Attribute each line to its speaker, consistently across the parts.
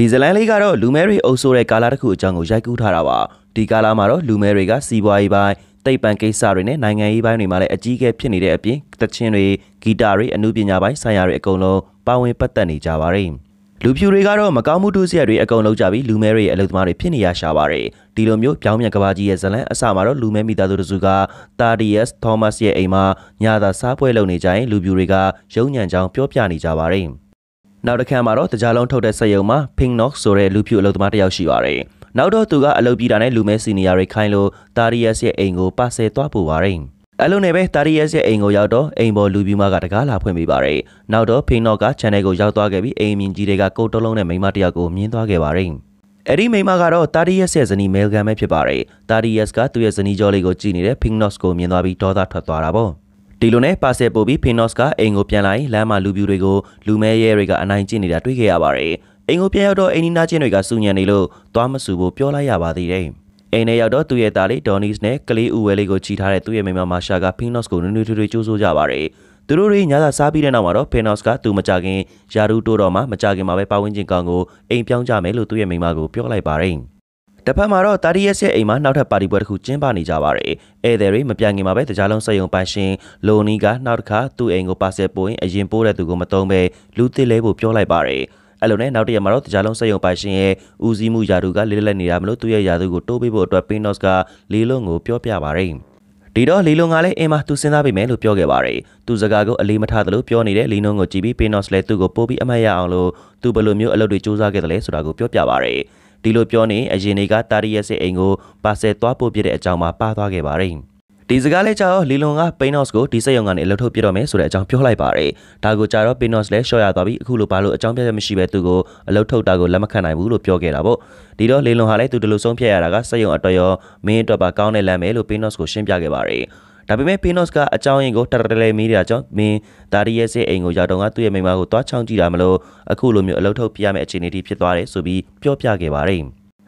Speaker 1: ဒီဇလန်လေးကတော့လူမဲတွေအုပ်ဆိုးတဲ့ကာလတစ်ခုအကြောင်းကိုရိုက်ကူးထားတာပါဒီကာလမှာတော့လူမဲတွေကစီးပွားရေးပိုင်းတိတ်ပံကိစ္စတွေနဲ့နိုင်ငံရေးပိုင်းတွေမှာလည်းအကြီးအကဲဖြစ်နေတဲ့အပြင်တချင်းတွေဂီတာတွေအမှုပညာပိုင်းဆိုင်ရာတွေအကုန်လုံးပါဝင်ပတ်သက်နေကြပါတယ်လူဖြူတွေကတော့မကောင်းမှုတုစရိုက်တွေအကုန်လုံးကြပြီးလူမဲတွေအလုပ်သမားတွေဖြစ်နေရရှာပါတယ်။ဒီလိုမျိုးပြောင်းပြန်ကဘာကြီးရဲ့ဇလန်အစမှာတော့လူမဲမိသားစုတစုက Thaddeus Thomas ရဲ့အိမ်မှာညသာစားပွဲလုပ်နေကြရင်လူဖြူတွေကရုံညံချောင်းပြောပြနေကြပါတယ်။နောက်တစ်ခါမှာတော့တကြလုံးထုတ်တဲ့စက်ရုံမှာ Pink Knox ဆိုတဲ့လူဖြူအလုပ်သမားတစ်ယောက်ရှိပါတယ်။နောက်တော့သူကအလုပ်ပြည်တာနဲ့လူမဲစီနီယာတွေခိုင်းလို့တာရီယက်ရဲ့အိမ်ကိုပါဆယ်သွားပို့ပါတယ်။အလုံးနဲ့ပဲတာရီယက်ရဲ့အိမ်ကိုရောက်တော့အိမ်ပေါ်လူပြူးမကတကားလာဖွင့်ပေးပါရယ်။နောက်တော့ဖိနော့က channel ကိုရောက်သွားခဲ့ပြီးအိမ်မြင့်ကြီးတွေကကုတ်တလုံးနဲ့မိမတယောက်ကိုမြင်သွားခဲ့ပါရယ်။အဲဒီမိမကတော့တာရီယက်ရဲ့ဇနီးမဲလ်ဂန်ပဲဖြစ်ပါရယ်။တာရီယက်ကသူ့ရဲ့ဇနီးကျော်လေးကိုကြည့်နေတဲ့ဖိနော့စ်ကိုမြင်သွားပြီးဒေါသထွက်သွားတာပေါ့။ဒီလိုနဲ့ပါဆယ်ပို့ပြီးဖေနော့စ်ကအိမ်ကိုပြန်လာရင်လမ်းမှာလူပြူတွေကိုလူမဲရဲတွေကအနိုင်ကျင့်နေတာတွေ့ခဲ့ရပါတယ်။အိမ်ကိုပြန်ရောက်တော့အိမ်နီးနားချင်းတွေကစူညံနေလို့သွားမစူဖို့ပြောလိုက်ရပါသေးတယ်။အိမ်ထဲရောက်တော့သူ့ရဲ့သားလေးဒေါ်နီစ်နဲ့ကလေးဦးဝဲလေးကိုချီထားတဲ့သူ့ရဲ့မိမမာရှာကဖေနော့စ်ကိုနွေးနွေးထွေးထွေးကြိုးဆိုကြပါတယ်။သူတို့တွေညစာစားပြီးတဲ့နောက်မှာတော့ဖေနော့စ်ကသူမကြခင်ယာရူတိုးတော်မှာမကြခင်မှာပဲပါဝင်ခြင်းကောင်ကိုအိမ်ပြောင်းကြမယ်လို့သူ့ရဲ့မိမကိုပြောလိုက်ပါတယ်။တဖက်မှာတော့ Tarius ရဲ့အိမ်မှာနောက်ထပ်ပါတီပွဲတစ်ခုကျင်းပနေကြပါတယ်။အဲဒယ်တွေမပြိုင်ခင်မှာပဲတကြားလုံးစက်ယုံပိုင်ရှင်လိုနီကနောက်တစ်ခါသူ့အိမ်ကိုပါဆယ်ပို့ရင်အရင်ပို့တဲ့သူကိုမတုံးပဲလူသစ်လဲဖို့ပြောလိုက်ပါတယ်။အဲ့လိုနဲ့နောက်တစ်ရက်မှာတော့တကြားလုံးစက်ယုံပိုင်ရှင်ရဲ့ဦးစီးမှုယာတူကလေးလက်နေတာမလို့သူ့ရဲ့ယာတူကိုတိုးပေးဖို့အတွက် Pinos ကလေလုံကို ပြောပြပါတယ်။ဒီတော့လီလုံကလည်းအင်းမသူစဉ်းစားပေးမယ်လို့ပြောခဲ့ပါတယ်။သူစကားကိုအလေးမထားသလိုပြောနေတဲ့လီနုံကိုကြည့်ပြီး Pinos လည်းသူ့ကိုပို့ပြီးအမှတ်ရအောင်လို့သူဘယ်လိုမျိုးအလုပ်တွေစူးစမ်းခဲ့တယ်လဲဆိုတာကိုပြောပြပါတယ်။ဒီလိုပြောနေအရင်တွေကတာရီရဲ့စစ်အိမ်ကိုပါဆယ်သွားပို့ပြတဲ့အကြောင်းမှာပါသွားခဲ့ပါတယ်။ဒီစကားလေးကြောင့်လီလွန်ကပိန်နော့စ်ကိုဒီစက်ရုံကနေအလုပ်ထုတ်ပြတော့မယ်ဆိုတဲ့အကြောင်းပြောလိုက်ပါတယ်။ဒါကိုကြာတော့ပိန်နော့စ်လည်းရှော့ရသွားပြီးအခုလိုဘာလို့အကြောင်းပြချက်မရှိပဲသူကိုအလုပ်ထုတ်တာကိုလက်မခံနိုင်ဘူးလို့ပြောခဲ့တာပေါ့။ဒီတော့လီလွန်ဟာလည်းသူတို့လိုဆုံးဖြတ်ရတာကစက်ရုံအတွက်ရောမင်းအတွက်ပါကောင်းတဲ့လမ်းပဲလို့ပိန်နော့စ်ကိုရှင်းပြခဲ့ပါတယ်။ဒါပေမဲ့ Pinos ကအကြောင်းရင်းကိုတရတလဲမေးတာကြောင့်မင်းဒါရီရဲ့စေအိမ်ကိုရောက်တော့ကသူ့ရဲ့မိမကိုသွားချောင်းကြည့်တာမလို့အခုလိုမျိုးအလုပ်ထုတ်ပြရမယ့်အခြေအနေတိဖြစ်သွားတယ်ဆိုပြီးပြောပြခဲ့ပါတယ်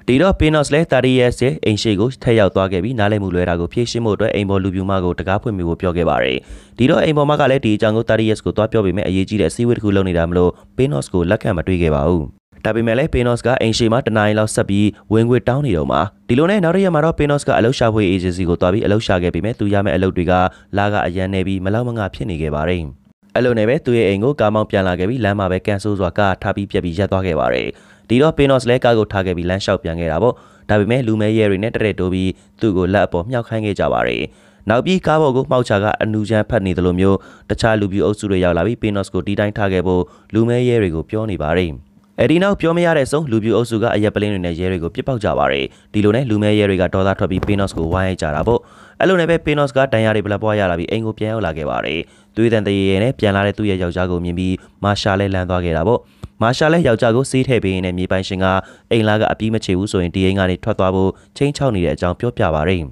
Speaker 1: ဒီတော့ Pinos လည်းတာရီရဲ့ရဲ့အိမ်ရှိကိုထက်ရောက်သွားခဲ့ပြီးနားလည်မှုလွဲတာကိုဖြေရှင်းဖို့အတွက်အိမ်ပေါ်လူပြူမကိုတကားဖွင့်မိဖို့ပြောခဲ့ပါတယ်။ဒီတော့အိမ်ပေါ်မကလည်းဒီအကြောင်းကိုတာရီရဲ့ကိုသွားပြောပေမဲ့အရေးကြီးတဲ့အစည်းအဝေးတစ်ခုလုပ်နေတာမလို့ Pinos ကိုလက်ခံမတွေ့ခဲ့ပါဘူးဒါပေမဲ့လည်း Panos ကအိမ်ရှိမှာတနင်္လာလောက်ဆက်ပြီးဝင်ငွေတောင်းနေတော့မှဒီလိုနဲ့နောက်တစ်ရက်မှာတော့ Panos ကအလုပ်ရှာဖွေ agency ကိုသွားပြီးအလုပ်ရှာခဲ့ပြီးမြဲသူရမယ့်အလုပ်တွေကလာကအရန်နေပြီးမလောက်မငါဖြစ်နေခဲ့ပါတယ်။အဲ့လိုနဲ့ပဲသူ့ရဲ့အိမ်ကိုကားမောင်းပြန်လာခဲ့ပြီးလမ်းမှာပဲကန်ဆိုးစွာကားထားပြီးပြက်ပြီးရက်သွားခဲ့ပါတယ်။ဒီတော့ Panos လည်းကားကိုထားခဲ့ပြီးလမ်းလျှောက်ပြန်ခဲ့တာပေါ့။ဒါပေမဲ့လူမဲရဲတွေနဲ့တရက်တိုးပြီးသူ့ကိုလက်အပေါ်မြှောက်ခိုင်းခဲ့ကြပါတယ်။နောက်ပြီးကားပေါ်ကိုမှောက်ချကအနူချမ်းဖတ်နေသလိုမျိုးတခြားလူပြူအုပ်စုတွေရောက်လာပြီး Panos ကိုတီးတိုင်းထားခဲ့ဖို့လူမဲရဲတွေကိုပြောနေပါတယ်။အဲဒီနောက်ပြောမရတဲ့ဆုံးလူပြူအုပ်စုကအရက်ပလင်းတွေနဲ့ရဲတွေကိုပြစ်ပေါက်ကြပါတယ်ဒီလိုနဲ့လူမဲရဲတွေကဒေါသထွက်ပြီး Pinos ကိုဝိုင်းရိုက်ကြတာပေါ့အဲ့လိုနဲ့ပဲ Pinos ကတန်ရာတွေဘလက်ပွားရလာပြီးအိမ်ကိုပြန်ရောက်လာခဲ့ပါတယ်သွေးတန်တရေရဲနဲ့ပြန်လာတဲ့သူ့ရဲ့ယောက်ျားကိုမြင်ပြီးမာရှာလဲလမ်းသွားခဲ့တာပေါ့မာရှာလဲယောက်ျားကိုစေးထည့်ပေးရင်းနဲ့မြေပိုင်ရှင်ကအိမ်လာကအပြီးမချေဘူးဆိုရင်ဒီအိမ်ကနေထွက်သွားဖို့ချိန်ချောက်နေတဲ့အကြောင်းပြောပြပါတယ်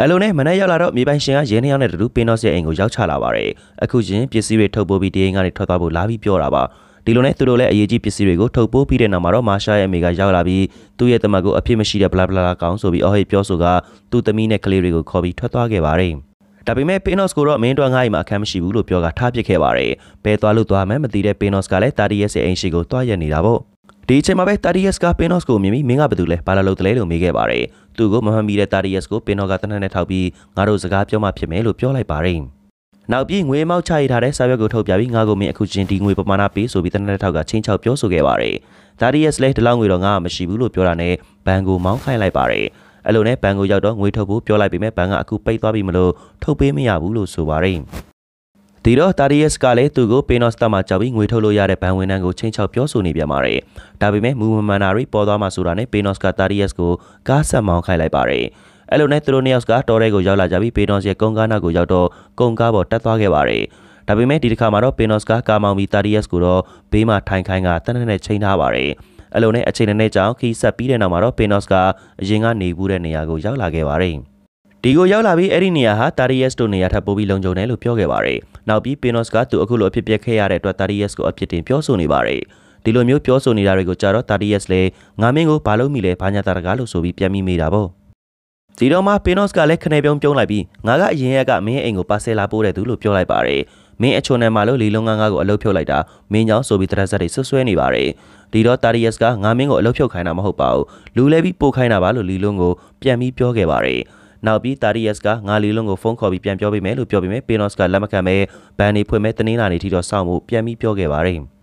Speaker 1: အဲလိုနဲ့မနေ့ရောက်လာတော့မြေပိုင်ရှင်ကရဲနှစ်ယောက်နဲ့တူပင်းတော့ရဲ့အိမ်ကိုရောက်ချလာပါတယ်။အခုချင်းပစ္စည်းတွေထုတ်ပိုးပြီးဒီအိမ်ကနေထွက်သွားဖို့လာပြီးပြောတာပါဒီလိုနဲ့သူတို့လည်းအရေးကြီးပစ္စည်းတွေကိုထုတ်ပိုးပြီးတဲ့နောက်မှာတော့မာရှာရဲ့အမေကရောက်လာပြီးသူ့ရဲ့တမန်ကိုအဖြစ်မရှိတဲ့ဘလာဘလာကောင်ဆိုပြီးအော်ဟစ်ပြောဆိုကသူ့သမီးနဲ့ကလေးတွေကိုခေါ်ပြီးထွက်သွားခဲ့ပါတယ်ဒါပေမဲ့ Pinos ကိုတော့မင်းတော်ငါ့အိမ်မှာအခမ်းမရှိဘူးလို့ပြောကထားပစ်ခဲ့ပါတယ်။ဘယ်သွားလို့သွားမှမသိတဲ့ Pinos ကလည်းတာဒီယက်ရဲ့အိမ်ရှိကိုသွားရနေတာပေါ့။ဒီအချိန်မှာပဲတာဒီယက်က Pinos ကိုမြင်ပြီးမင်းကဘာလုပ်လဲဘာလာလုပ်တယ်လဲလို့မေးခဲ့ပါတယ်။သူ့ကိုမမှန်မိတဲ့တာဒီယက်ကို Pinos ကတနက်နဲ့ထောက်ပြီးငါတို့စကားပြောမှဖြစ်မယ်လို့ပြောလိုက်ပါတယ်။နောက်ပြီးငွေမောက်ချရထားတဲ့စာရွက်ကိုထုတ်ပြပြီးငါကိုမင်းအခုချင်းဒီငွေပမာဏပေးဆိုပြီးတနက်ထောက်ကချင်းချောက်ပြောဆိုခဲ့ပါတယ်။ Darius လည်းဒီလောက်ငွေတော့ငါမရှိဘူးလို့ပြောတာနဲ့ဘန်ကိုမောင်းခိုင်းလိုက်ပါတယ်။အဲ့လိုနဲ့ဘန်ကိုရောက်တော့ငွေထုတ်ဖို့ပြောလိုက်ပေမဲ့ဘန်ကအခုပိတ်သွားပြီမလို့ထုတ်ပေးမရဘူးလို့ဆိုပါတယ်။ဒီတော့ Darius ကလည်းသူ့ကို Penos တပ်မှာကြောက်ပြီးငွေထုတ်လို့ရတဲ့ဘန်ဝန်ထမ်းကိုချင်းချောက်ပြောဆိုနေပြန်ပါတယ်။ဒါပေမဲ့မူမမန်နာရီပေါ်သွားမှဆိုတာနဲ့ Penos က Darius ကိုကားဆက်မောင်းခိုင်းလိုက်ပါတယ်။အဲ့လိုနဲ့သူတို့နှစ်ယောက်ကတော်ရဲကိုရောက်လာကြပြီးပေနွန်စ်ရဲ့ကုန်ကားနာကိုရောက်တော့ကုန်ကားပေါ်တက်သွားခဲ့ပါတယ်။ဒါပေမဲ့ဒီတစ်ခါမှာတော့ပေနွန်စ်ကကာမောင်ပြီး 30S ကိုတော့ဘေးမှာထိုင်ခိုင်းကတန်းတန်းနဲ့ချိန်ထားပါတယ်။အဲ့လိုနဲ့အချိန်နဲ့ကြောင်ခီးဆက်ပြီးတဲ့နောက်မှာတော့ပေနွန်စ်ကအရင်ကနေဘူးတဲ့နေရာကိုရောက်လာခဲ့ပါတယ်။ဒီကိုရောက်လာပြီးအဲ့ဒီနေရာဟာ Tarius တို့နေရာထပ်ပို့ပြီးလုံခြုံတယ်လို့ပြောခဲ့ပါတယ်။နောက်ပြီး Pinos ကသူအခုလိုအဖြစ်ပြက်ခဲ့ရတဲ့အတွက် Tarius ကိုအဖြစ်တင်ပြောဆိုနေပါတယ်။ဒီလိုမျိုးပြောဆိုနေတာတွေကိုကြာတော့ Tarius လည်းငါမင်းကိုဘာလို့မိလဲဘာညာတာတကားလို့ဆိုပြီးပြန်မိမိတာပေါ့။ဒီတော့မှပင်နော့စ်ကလည်းခနေပြုံးပြုံးလိုက်ပြီးငါကအရင်ရက်ကမင်းရဲ့အိမ်ကိုပါဆယ်လာပို့တဲ့သူလို့ပြောလိုက်ပါတယ်။မင်းအချုံနယ်မှာလို့လီလုံးငန်းကားကိုအလုပ်ဖြုတ်လိုက်တာမင်းကြောင့်ဆိုပြီးတရက်ဆက်တွေဆွဆွဲနေပါတယ်။ဒီတော့တာရီယက်စ်ကငါမင်းကိုအလုပ်ဖြုတ်ခိုင်းတာမဟုတ်ပါဘူး။လူလဲပြီးပို့ခိုင်းတာပါလို့လီလုံးကိုပြန်ပြီးပြောခဲ့ပါတယ်။နောက်ပြီးတာရီယက်စ်ကငါလီလုံးကိုဖုန်းခေါ်ပြီးပြန်ပြောပေးမယ်လို့ပြောပေးမယ်။ပင်နော့စ်ကလက်မခံပဲဘန်နေဖွင့်မဲ့တင်းလာနေထီတော့စောင့်မှုပြန်ပြီးပြောခဲ့ပါတယ်။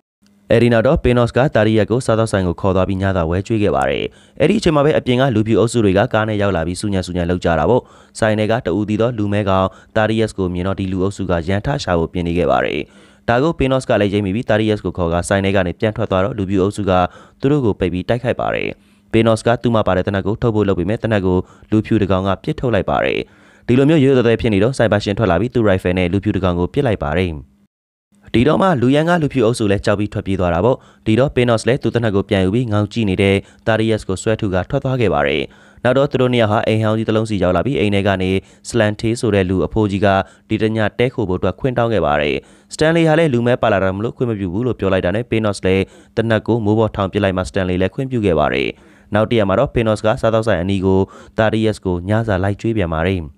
Speaker 1: အဲဒီနောက်တော့ Pinos ကတာရီယက်ကိုစားသောက်ဆိုင်ကိုခေါ်သွားပြီးညသာဝဲကျွေးခဲ့ပါတယ်။အဲဒီအချိန်မှာပဲအပြင်ကလူပြူအုပ်စုတွေကကားနဲ့ရောက်လာပြီးစူညံစူညံလောက်ကြတာပေါ့။ဆိုင်တွေကတူဦးတီတော့လူမဲကောင်တာရီယက်ကိုမြင်တော့ဒီလူအုပ်စုကရန်ထရှာဖို့ပြင်နေခဲ့ပါတယ်။ဒါကို Pinos ကလည်းရိပ်မိပြီးတာရီယက်ကိုခေါ်ကဆိုင်တွေကနေပြန်ထွက်သွားတော့လူပြူအုပ်စုကသူတို့ကိုပိတ်ပြီးတိုက်ခိုက်ပါတယ်။ Pinos ကသူ့မှာပါတဲ့တနက်ကိုထုတ်ဖို့လုပ်ပေမဲ့တနက်ကိုလူပြူတကောင်ကပြစ်ထုတ်လိုက်ပါတယ်။ဒီလိုမျိုးရိုးရိုးသားသားဖြစ်နေတော့ Cyber Shin ထွက်လာပြီးသူ့ rifle နဲ့လူပြူတကောင်ကိုပြစ်လိုက်ပါတယ်။ဒီတော့မှလူရန်ကလူဖြူအုပ်စုလည်းကြောက်ပြီးထွက်ပြေးသွားတာပေါ့ဒီတော့ Pinos လည်းသူ့တနက်ကိုပြန်ယူပြီးငောင်းကြည့်နေတဲ့ Darius ကိုဆွဲထုကထွက်သွားခဲ့ပါတယ်နောက်တော့သူတို့နှစ်ယောက်ဟာအိမ်ဟောင်းကြီးတစ်လုံးစီရောက်လာပြီးအိမ်ထဲကနေ Slanty ဆိုတဲ့လူအဖိုးကြီးကဒီတညတဲခိုဖို့အတွက်ခွင့်တောင်းခဲ့ပါတယ်။ Stanley ဟာလည်းလူမဲပါလာတာမလို့ခွင့်မပြုဘူးလို့ပြောလိုက်တာနဲ့ Pinos လည်းတနက်ကိုမိုးပေါ်ထောင်ပစ်လိုက်မှ Stanley လည်းခွင့်ပြုခဲ့ပါတယ်။နောက်တရမှာတော့ Pinos ကစားသောက်ဆိုင်အနီးကို Darius ကိုညစာလိုက်ကျွေးပြန်ပါတယ်။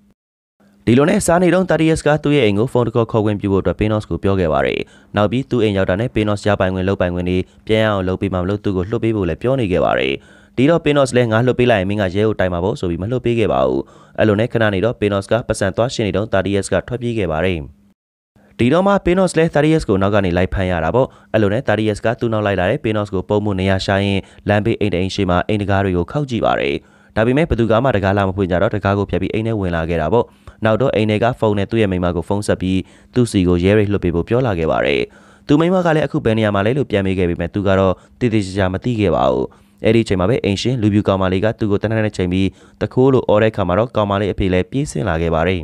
Speaker 1: ဒီလိုနဲ့စားနေတော့တာရီယက်စ်ကသူ့ရဲ့အိမ်ကိုဖုန်းတစ်ခေါက်ခေါ်ဝင်ပြဖို့အတွက်ပေနော့စ်ကိုပြောခဲ့ပါတယ်။နောက်ပြီးသူ့အိမ်ရောက်တာနဲ့ပေနော့စ်ရပိုင်ဝင်လောက်ပိုင်ဝင်နေပြန်ရအောင်လုပ်ပေးမှမလို့သူ့ကိုလှုပ်ပေးဖို့လည်းပြောနေခဲ့ပါတယ်။ဒီတော့ပေနော့စ်လည်းငါလှုပ်ပေးလိုက်ရင်မင်းကရဲကိုတိုင်ပါဖို့ဆိုပြီးမလှုပ်ပေးခဲ့ပါဘူး။အဲ့လိုနဲ့ခဏနေတော့ပေနော့စ်ကပတ်စံသွားရှင်နေတော့တာရီယက်စ်ကထွက်ပြေးခဲ့ပါတယ်။ဒီတော့မှ Pinos လဲ Thaddeus ကိုနောက်ကနေလိုက်ဖမ်းရတာပေါ့အဲ့လိုနဲ့ Thaddeus ကသူ့နောက်လိုက်လာတဲ့ Pinos ကိုပုံမှုနေရရှာရင်လမ်းဘေးအိမ်တိန်ရှိမှအိမ်တကားတွေကိုခောက်ကြည့်ပါတယ်ဒါပေမဲ့ဘသူကမှတကားလာမဖွင့်ကြတော့တကားကိုဖြတ်ပြီးအိမ်ထဲဝင်လာခဲ့တာပေါ့နောက်တော့အိမ်ထဲကဖုန်းနဲ့သူ့ရဲ့မိန်းမကိုဖုန်းဆက်ပြီးသူ့စီကိုရဲရိတ်လွှတ်ပေးဖို့ပြောလာခဲ့ပါတယ်သူမိန်းမကလည်းအခုဘယ်နေရာမှာလဲလို့ပြန်မေးခဲ့ပေမဲ့သူကတော့တိတိကျကျမသိခဲ့ပါဘူးအဲ့ဒီချိန်မှာပဲအိမ်ရှင်လူပြူကောင်မလေးကသူ့ကိုတနက်နေ့ချိန်ပြီးတခိုးလို့အော်တဲ့ခါမှာတော့ကောင်မလေးအဖေလည်းပြေးဆင်းလာခဲ့ပါတယ်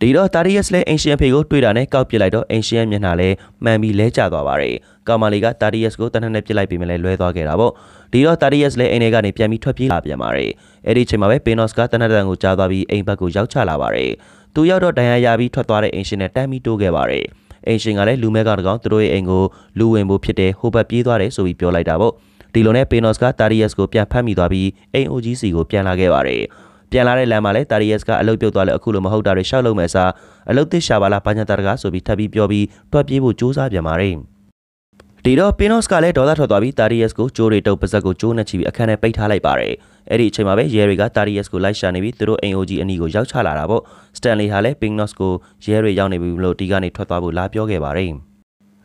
Speaker 1: ဒီတော့တာရီယက်စ်လည်းအင်ရှင်အဖေကိုတွေ့တာနဲ့ကောက်ပစ်လိုက်တော့အင်ရှင်ရဲ့မျက်နှာလည်းမှန်ပြီးလဲကျသွားပါတယ်ကာမာလီက 30S ကိုတနက်နဲ့ပြစ်လိုက်ပြီးမှလည်းလွဲသွားခဲ့တာပေါ့ဒီတော့ 30S လည်းအိမ်ထဲကနေပြန်ပြီးထွက်ပြေးလာပြန်ပါတယ်အဲ့ဒီချိန်မှာပဲ Penos ကတနက်တန်ကိုကြားသွားပြီးအိမ်ဘက်ကိုရောက်ချလာပါတယ်သူရောက်တော့ဒဏ်ရာရပြီးထွက်သွားတဲ့အိမ်ရှင်နဲ့တမ်းပြီးတိုးခဲ့ပါတယ်အိမ်ရှင်ကလည်းလူမဲကတကောင်သူတို့ရဲ့အိမ်ကိုလူဝင်ဖို့ဖြစ်တယ်ဟိုဘက်ပြေးသွားတယ်ဆိုပြီးပြောလိုက်တာပေါ့ဒီလိုနဲ့ Penos က Tarius ကိုပြန်ဖမ်းမိသွားပြီးအိမ် OGC ကိုပြန်လာခဲ့ပါတယ်ပြန်လာတဲ့လမ်းမှာလည်း Tarius ကအလုတ်ပြုတ်သွားလို့အခုလိုမဟုတ်တာတွေရှောက်လို့မဲ့အစားအလုတ်သစ်ရှာပါလားဘာညာတာတကားဆိုပြီးထပ်ပြီးပြောပြီးတွက်ပြေးဖို့စူးစမ်းပြန်ပါတယ်ဒီတော့ Pinos ကလည်းဒေါသထွက်သွားပြီး Tarius ကိုကျိုးတွေတုပ်ပါဇက်ကိုကျိုးနဲ့ချပြီးအခန်းထဲပိတ်ထားလိုက်ပါတယ်အဲ့ဒီအချိန်မှာပဲရဲတွေက Tarius ကိုလိုက်ရှာနေပြီးသူတို့ AOG အနီးကိုရောက်ချလာတာပေါ့ Stanley ဟာလည်း Pinos ကိုရဲတွေရောက်နေပြီလို့ဒီကနေထွက်သွားဖို့လာပြောခဲ့ပါတယ်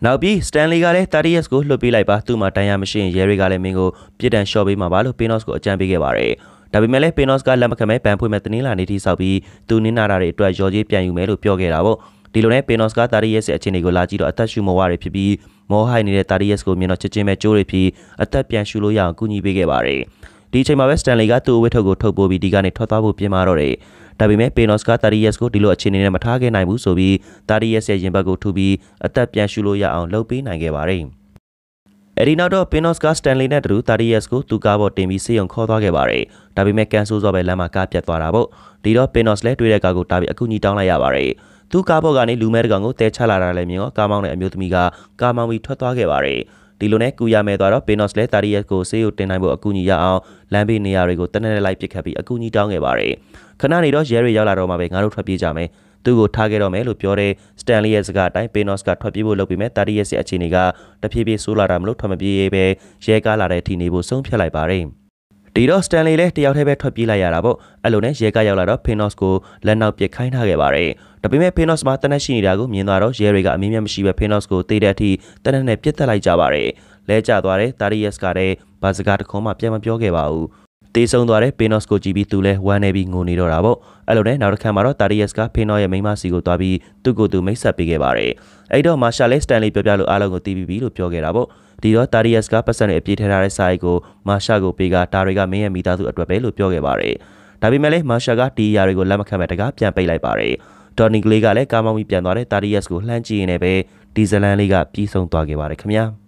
Speaker 1: နောက်ပြီး Stanley ကလည်း Tarius ကိုလှုပ်ပေးလိုက်ပါသူ့မှာတန်ရမရှိရင်ရဲတွေကလည်းမင်းကိုပြစ်ဒဏ်လျှော့ပေးမှာပါလို့ Pinos ကိုအကြံပေးခဲ့ပါတယ်ဒါပေမဲ့လည်း Pinos ကလက်မခံမဲ့ဘန်ဖွင့်မဲ့တင်းလာနေထိဆောက်ပြီးသူနင်းနာတာတွေအတွက်ရော်ကြီးပြန်ယူမယ်လို့ပြောခဲ့တာပေါ့ဒီလိုနဲ့ Pinos က Tarius ရဲ့အခြေအနေကိုလာကြည့်တော့အသက်ရှူမဝရဖြစ်ပြီးမောဟိုက်နေတဲ့တာရီယက်စ်ကိုမြင်တော့ချက်ချင်းပဲကြိုးရိပ်ပြီးအသက်ပြန်ရှူလို့ရအောင်ကူညီပေးခဲ့ပါတယ်။ဒီအချိန်မှာပဲစတန်လီကသူ့အဝတ်ထုပ်ကိုထုတ်ပိုးပြီးဒီကနေထွက်သွားဖို့ပြင်မာတော့တယ်။ဒါပေမဲ့ပေနော့စ်ကတာရီယက်စ်ကိုဒီလိုအခြေအနေနဲ့မထားခဲ့နိုင်ဘူးဆိုပြီးတာရီယက်စ်ရဲ့ရင်ဘတ်ကိုထုပြီးအသက်ပြန်ရှူလို့ရအောင်လှုပ်ပေးနိုင်ခဲ့ပါတယ်။အဲဒီနောက်တော့ Pinos က Stanley နဲ့တူ Tarius ကိုသူကားပေါ်တင်ပြီးစေယုံခေါ်သွားခဲ့ပါတယ်။ဒါပေမဲ့ကန်ဆိုးသွားပဲလမ်းမှာကားပြတ်သွားတာပေါ့။ဒီတော့ Pinos လည်းတွေ့တဲ့ကားကိုတားပြီးအကူအညီတောင်းလိုက်ရပါတယ်။သူ့ကားပေါ်ကနေလူမဲတကောင်ကိုတဲချလာတာလည်းမြင်တော့ကားမောင်းတဲ့အမျိုးသမီးကကားမောင်းပြီးထွက်သွားခဲ့ပါတယ်ဒီလိုနဲ့ကူရမယ်သွားတော့ပေနော့စ်လည်းတာရီယက်ကိုဆေးရုံတင်နိုင်ဖို့အကူအညီရအောင်လမ်းဘေးနေရာတွေကိုတနက်နဲ့လိုက်ပစ်ခတ်ပြီးအကူအညီတောင်းခဲ့ပါတယ်ခဏနေတော့ရဲတွေရောက်လာတော့မှပဲငါတို့ထွက်ပြေးကြမယ်သူ့ကိုထားခဲ့တော့မယ်လို့ပြောတဲ့စတန်လီရဲ့စကားအတိုင်းပေနော့စ်ကထွက်ပြေးဖို့လုပ်ပြီးမဲ့တာရီယက်ရဲ့အခြေအနေကတဖြည်းဖြည်းဆိုးလာတာမလို့ထွက်မပြေးရဲပဲရဲကားလာတဲ့အထိနေဖို့ဆုံးဖြတ်လိုက်ပါတယ်ဒီတော့စတန်လီလည်းတယောက်တည်းပဲထွက်ပြေးလိုက်ရတာပေါ့အဲ့လိုနဲ့ရဲကရောက်လာတော့ဖင်နော့စ်ကိုလက်နောက်ပစ်ခိုင်းထားခဲ့ပါတယ်ဒါပေမဲ့ Phoenix မှာတနက်ရှိနေတာကိုမြင်သွားတော့ရဲတွေကအမင်းမျက်မရှိပဲ Phoenix ကိုတေးတဲ့အထိတနက်နဲ့ပြစ်တက်လိုက်ကြပါတယ်။လဲကျသွားတဲ့ Darius ကလည်းဘာစကားတခုမှပြန်မပြောခဲ့ပါဘူး။တေးဆုံးသွားတဲ့ Phoenix ကိုကြည့်ပြီးသူလည်းဝမ်းနေပြီးငိုနေတော့တာပေါ့။အဲ့လိုနဲ့နောက်တစ်ခါမှာတော့ Darius က Phoenix ရဲ့မိမစီကိုသွားပြီးသူ့ကိုယ်သူမိတ်ဆက်ပေးခဲ့ပါတယ်။အဲ့တော့ Marshall နဲ့ Stanley ပြောပြလို့အားလုံးကိုတီးပြီးပြီလို့ပြောခဲ့တာပေါ့။ဒီတော့ Darius ကပတ်စံနဲ့အပြေးထဲထားတဲ့စာအိတ်ကို Marshall ကိုပေးကဒါတွေကမင်းရဲ့မိသားစုအတွက်ပဲလို့ပြောခဲ့ပါတယ်။ဒါပေမဲ့လည်း Marshall ကဒီအရာတွေကိုလက်မခံပဲတကားပြန်ပိတ်လိုက်ပါတယ်။ဒေါ်နီကလေးကလည်းကားမောင်းပြီးပြန်သွားတယ်တာရီယက်စ်ကိုလှမ်းကြည့်ရင်လည်းပဲဒီဇလန်လေးကပြေးဆုံးသွားခဲ့ပါတယ်ခင်ဗျာ။